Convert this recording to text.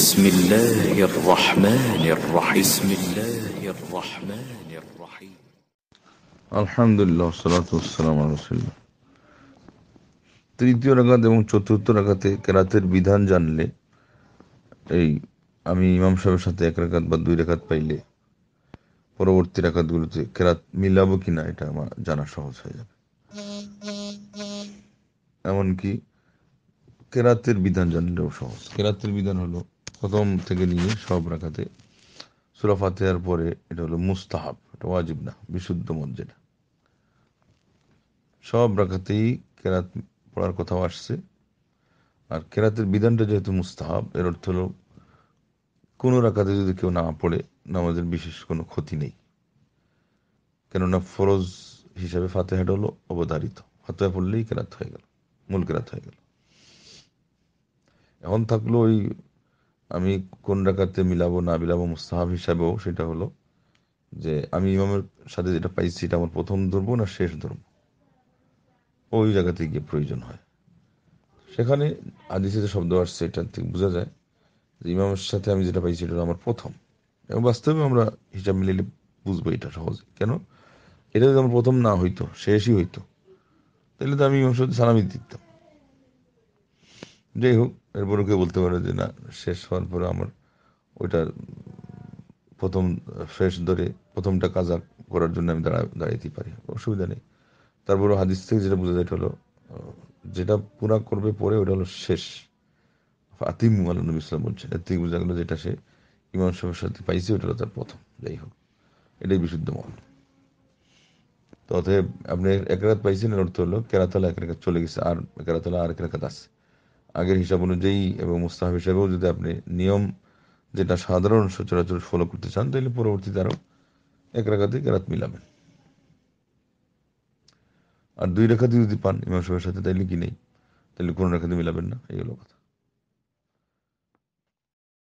بسم الله الرحمن الرحيم بسم الله الرحمن الرحيم الحمد لله والصلاة والسلام على رسول الله তৃতীয় রাখাত এবং চতুর্থ রাখাতে কেরাতের বিধান জানলে এই আমি ইমাম সাহেবের সাথে এক রাখাত বা দুই রাখাত পাইলে পরবর্তী রাখাতগুলোতে কেরাত মিলাবো কিনা এটা আমার জানা সহজ হয়ে যাবে এমনকি কেরাতের বিধান জানলেও সহজ কেরাতের বিধান হলো প্রথম থেকে নিয়ে সব রাখাতে সুরা ফাতেহার পরে এটা হলো মুস্তাহাব এটা ওয়াজিব না বিশুদ্ধ মত যেটা সব রাখাতেই কেরাত পড়ার কথাও আসছে আর কেরাতের বিধানটা যেহেতু মুস্তাহাব এর অর্থ হলো কোনো রাখাতে যদি কেউ না পড়ে নামাজের বিশেষ কোনো ক্ষতি নেই কেননা ফরজ হিসাবে ফাতেহাটা হলো অবধারিত ফাতেহা পড়লেই কেরাত হয়ে গেল মূল কেরাত হয়ে গেল এখন থাকলো ওই আমি কোন রাখাতে মিলাবো না মিলাবো মুস্তাহাব হিসাবেও সেটা হলো যে আমি ইমামের সাথে যেটা পাইছি এটা আমার প্রথম ধরবো না শেষ ধর্ম ওই জায়গাতে গিয়ে প্রয়োজন হয় সেখানে আদিতে যে শব্দ আসছে এটা থেকে বোঝা যায় যে ইমামের সাথে আমি যেটা পাইছি এটা আমার প্রথম এবং বাস্তবে আমরা হিসাব মিলিয়ে বুঝবো এটা সহজে কেন এটা যদি আমার প্রথম না হইতো শেষই হইতো তাহলে তো আমি ইমাম সাথে সালামি দিতাম যাই হোক এরপরও কেউ বলতে পারে যে না শেষ হওয়ার পরে আমার ওইটা প্রথম শেষ ধরে প্রথমটা কাজ করার জন্য আমি দাঁড়া দাঁড়াইতে পারি অসুবিধা নেই তারপরে হাদিস থেকে যেটা বোঝা যায় এটা হলো যেটা পুরা করবে পরে ওটা হলো শেষ আতিম আলম নবী ইসলাম বলছে এর থেকে বোঝা গেলো যেটা সে ইমাম সাহেবের সাথে পাইছে ওটা হলো তার প্রথম যাই হোক এটাই বিশুদ্ধ মত তো অতএব আপনি এক রাত পাইছেন এর অর্থ হলো কেরাতলা এক রেখা চলে গেছে আর কেরাতলা আর এক রাখাত আছে আগের হিসাব অনুযায়ী এবং মুস্তাহাব হিসাবেও যদি আপনি নিয়ম যেটা সাধারণ সচরাচর ফলো করতে চান তাহলে পরবর্তীতে আরও এক রাখাতে রাত মিলাবেন আর দুই রেখাতে যদি পান ইমাম সাহেবের সাথে তাইলে কি নেই তাহলে কোনো রেখাতে মিলাবেন না এই হলো কথা